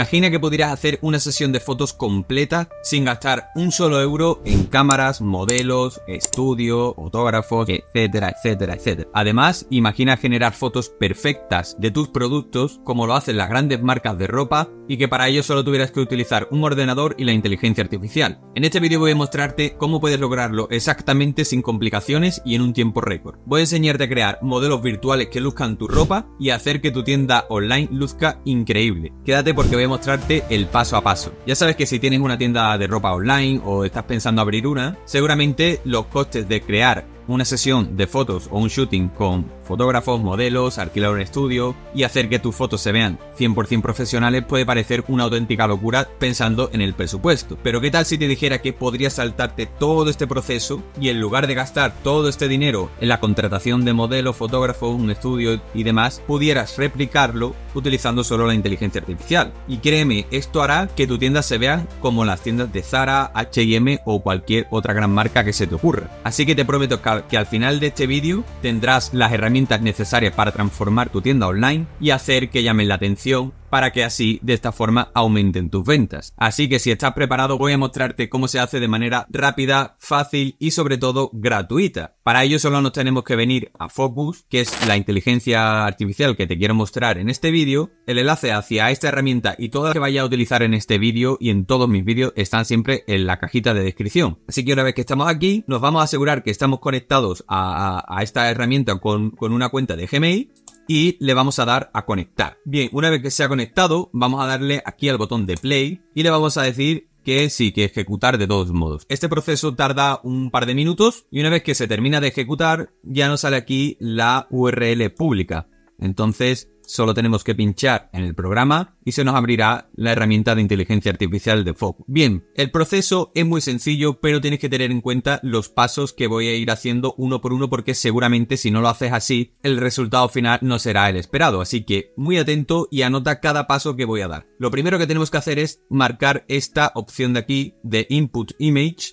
Imagina que pudieras hacer una sesión de fotos completa sin gastar un solo euro en cámaras, modelos, estudio, fotógrafos, etcétera, etcétera, etcétera. Además, imagina generar fotos perfectas de tus productos como lo hacen las grandes marcas de ropa y que para ello solo tuvieras que utilizar un ordenador y la inteligencia artificial. En este vídeo voy a mostrarte cómo puedes lograrlo exactamente sin complicaciones y en un tiempo récord. Voy a enseñarte a crear modelos virtuales que luzcan tu ropa y hacer que tu tienda online luzca increíble. Quédate porque voy mostrarte el paso a paso. Ya sabes que si tienes una tienda de ropa online o estás pensando abrir una, seguramente los costes de crear una sesión de fotos o un shooting con fotógrafos, modelos, alquilar un estudio y hacer que tus fotos se vean 100% profesionales puede parecer una auténtica locura pensando en el presupuesto. Pero ¿qué tal si te dijera que podrías saltarte todo este proceso y en lugar de gastar todo este dinero en la contratación de modelos, fotógrafos, un estudio y demás, pudieras replicarlo utilizando solo la inteligencia artificial? Y créeme, esto hará que tu tienda se vea como las tiendas de Zara, HM o cualquier otra gran marca que se te ocurra. Así que te prometo que al final de este vídeo tendrás las herramientas necesarias para transformar tu tienda online y hacer que llamen la atención para que así de esta forma aumenten tus ventas. Así que si estás preparado voy a mostrarte cómo se hace de manera rápida, fácil y sobre todo gratuita. Para ello solo nos tenemos que venir a Focus, que es la inteligencia artificial que te quiero mostrar en este vídeo. El enlace hacia esta herramienta y todas que vaya a utilizar en este vídeo y en todos mis vídeos están siempre en la cajita de descripción. Así que una vez que estamos aquí, nos vamos a asegurar que estamos conectados a, esta herramienta con, con una cuenta de Gmail y le vamos a dar a conectar. Bien, una vez que se ha conectado, vamos a darle aquí al botón de play y le vamos a decir que sí, que ejecutar de todos modos. Este proceso tarda un par de minutos y una vez que se termina de ejecutar ya nos sale aquí la URL pública. Entonces Solo tenemos que pinchar en el programa y se nos abrirá la herramienta de inteligencia artificial de FOG. Bien, el proceso es muy sencillo, pero tienes que tener en cuenta los pasos que voy a ir haciendo uno por uno porque seguramente si no lo haces así, el resultado final no será el esperado. Así que muy atento y anota cada paso que voy a dar. Lo primero que tenemos que hacer es marcar esta opción de aquí de Input Image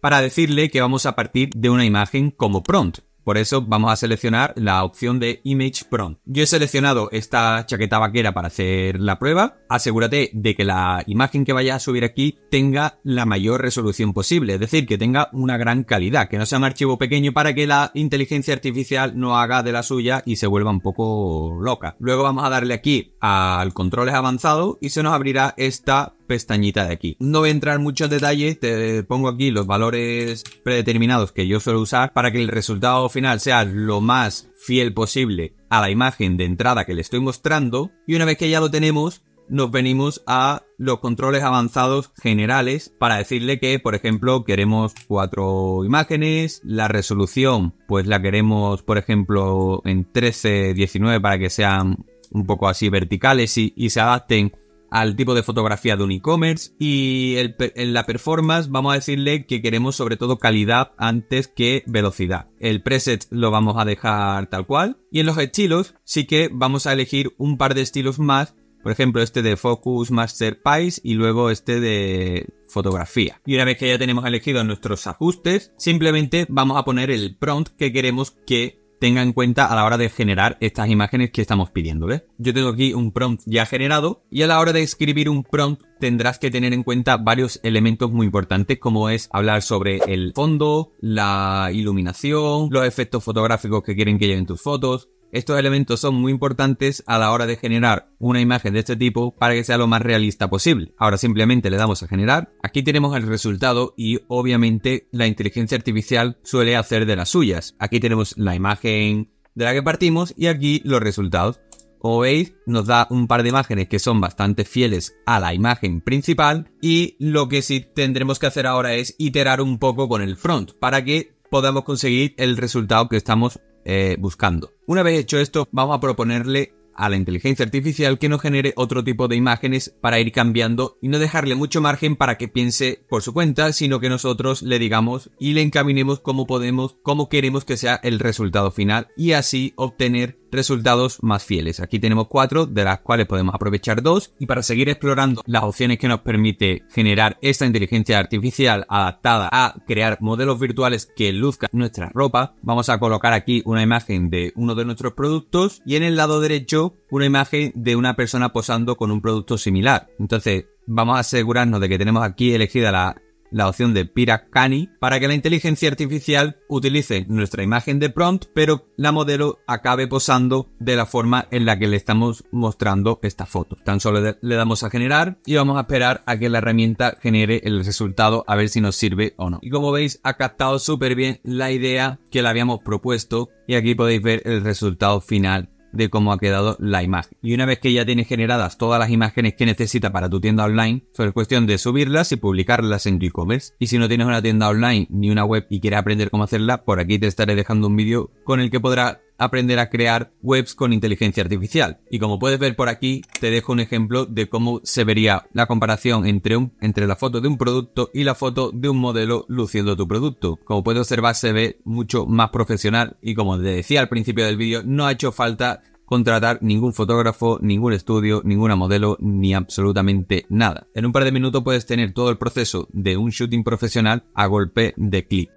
para decirle que vamos a partir de una imagen como prompt. Por eso vamos a seleccionar la opción de Image Prompt. Yo he seleccionado esta chaqueta vaquera para hacer la prueba. Asegúrate de que la imagen que vayas a subir aquí tenga la mayor resolución posible, es decir, que tenga una gran calidad, que no sea un archivo pequeño para que la inteligencia artificial no haga de la suya y se vuelva un poco loca. Luego vamos a darle aquí al controles avanzado y se nos abrirá esta pestañita de aquí. No voy a entrar en muchos detalles, te pongo aquí los valores predeterminados que yo suelo usar para que el resultado final sea lo más fiel posible a la imagen de entrada que le estoy mostrando y una vez que ya lo tenemos nos venimos a los controles avanzados generales para decirle que, por ejemplo, queremos cuatro imágenes, la resolución, pues la queremos, por ejemplo, en 13, 19 para que sean un poco así verticales y, y se adapten al tipo de fotografía de un e-commerce y en la performance vamos a decirle que queremos sobre todo calidad antes que velocidad. El preset lo vamos a dejar tal cual y en los estilos sí que vamos a elegir un par de estilos más, por ejemplo este de Focus Master Pies y luego este de fotografía. Y una vez que ya tenemos elegidos nuestros ajustes, simplemente vamos a poner el prompt que queremos que tenga en cuenta a la hora de generar estas imágenes que estamos pidiéndole. Yo tengo aquí un prompt ya generado y a la hora de escribir un prompt tendrás que tener en cuenta varios elementos muy importantes como es hablar sobre el fondo, la iluminación, los efectos fotográficos que quieren que lleven tus fotos, estos elementos son muy importantes a la hora de generar una imagen de este tipo para que sea lo más realista posible. Ahora simplemente le damos a generar. Aquí tenemos el resultado y obviamente la inteligencia artificial suele hacer de las suyas. Aquí tenemos la imagen de la que partimos y aquí los resultados. Como veis, nos da un par de imágenes que son bastante fieles a la imagen principal y lo que sí tendremos que hacer ahora es iterar un poco con el front para que podamos conseguir el resultado que estamos eh, buscando. Una vez hecho esto, vamos a proponerle a la inteligencia artificial que nos genere otro tipo de imágenes para ir cambiando y no dejarle mucho margen para que piense por su cuenta, sino que nosotros le digamos y le encaminemos cómo podemos, cómo queremos que sea el resultado final y así obtener resultados más fieles. Aquí tenemos cuatro, de las cuales podemos aprovechar dos, y para seguir explorando las opciones que nos permite generar esta inteligencia artificial adaptada a crear modelos virtuales que luzcan nuestra ropa, vamos a colocar aquí una imagen de uno de nuestros productos y en el lado derecho una imagen de una persona posando con un producto similar. Entonces, vamos a asegurarnos de que tenemos aquí elegida la la opción de piracani para que la inteligencia artificial utilice nuestra imagen de prompt, pero la modelo acabe posando de la forma en la que le estamos mostrando esta foto. Tan solo le damos a generar y vamos a esperar a que la herramienta genere el resultado a ver si nos sirve o no. Y como veis, ha captado súper bien la idea que le habíamos propuesto y aquí podéis ver el resultado final de cómo ha quedado la imagen. Y una vez que ya tienes generadas todas las imágenes que necesita para tu tienda online, solo es cuestión de subirlas y publicarlas en tu e-commerce. Y si no tienes una tienda online ni una web y quieres aprender cómo hacerla, por aquí te estaré dejando un vídeo con el que podrás aprender a crear webs con inteligencia artificial. Y como puedes ver por aquí, te dejo un ejemplo de cómo se vería la comparación entre, un, entre la foto de un producto y la foto de un modelo luciendo tu producto. Como puedes observar, se ve mucho más profesional y como te decía al principio del vídeo, no ha hecho falta contratar ningún fotógrafo, ningún estudio, ninguna modelo, ni absolutamente nada. En un par de minutos puedes tener todo el proceso de un shooting profesional a golpe de clic.